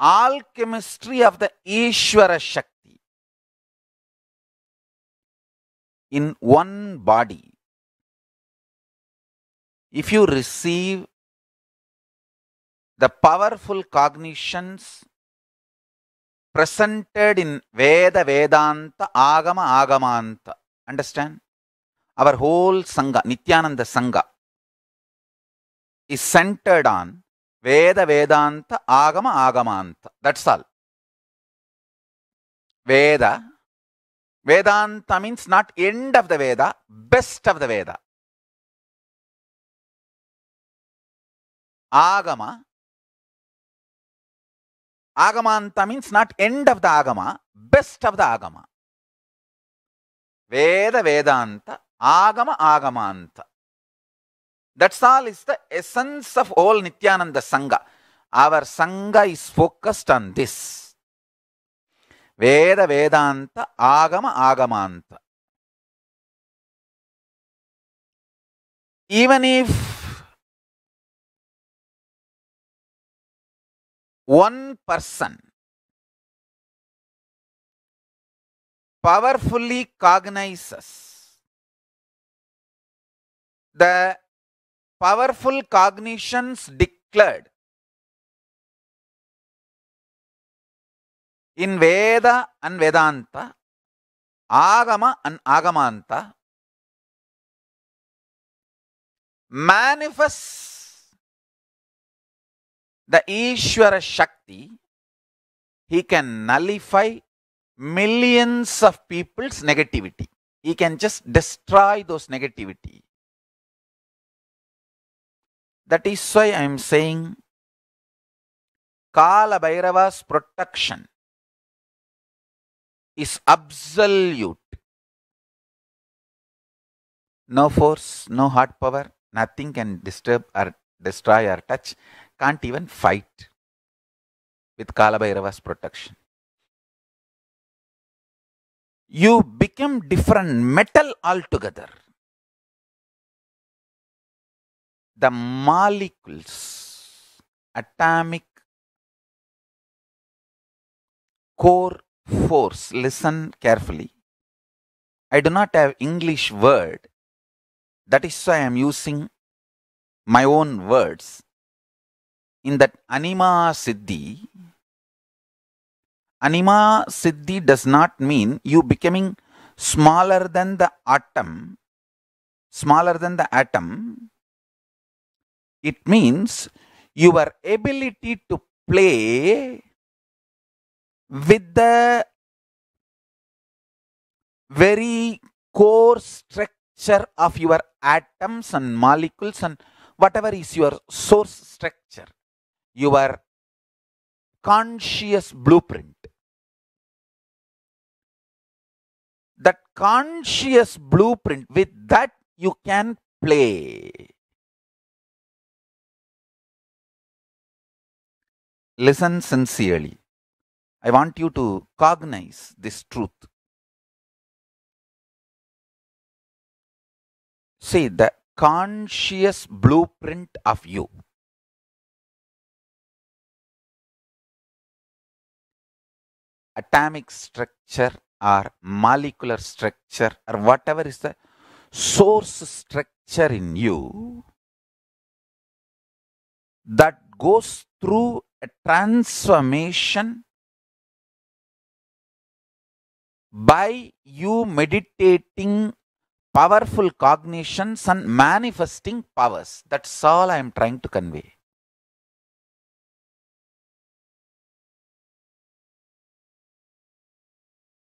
alchemistry of the Ishvara Shakti in one body. If you receive the powerful cognitions presented in Veda, Vedanta, Agama, Agamanta, understand? Our whole Sangha, Nityananda Sangha, is centered on வேத வேதாந்த ஆகம ஆகமாந்த that's all Veda Vedanta means not end of the Veda best of the Veda Agama Agamanta means not end of the Agama best of the Agama Veda Vedanta ஆகம ஆகமாந்த That's all is the essence of all Nityananda Sangha. Our Sangha is focused on this. Veda Vedanta Agama Agamanta. Even if one person powerfully cognizes the powerful cognitions declared in Veda and Vedanta, Agama and Agamanta manifests the Ishwara Shakti, he can nullify millions of people's negativity. He can just destroy those negativity. That is why I am saying Kala Bhairava's protection is absolute. No force, no hard power, nothing can disturb or destroy or touch, can't even fight with Kala Bhairava's protection. You become different metal altogether. the molecules atomic core force listen carefully i do not have english word that is why i am using my own words in that anima siddhi anima siddhi does not mean you becoming smaller than the atom smaller than the atom it means your ability to play with the very core structure of your atoms and molecules and whatever is your source structure, your conscious blueprint. That conscious blueprint, with that you can play. Listen sincerely. I want you to cognize this truth. See, the conscious blueprint of you. Atomic structure or molecular structure or whatever is the source structure in you that goes through a transformation by you meditating powerful cognitions and manifesting powers. That's all I am trying to convey.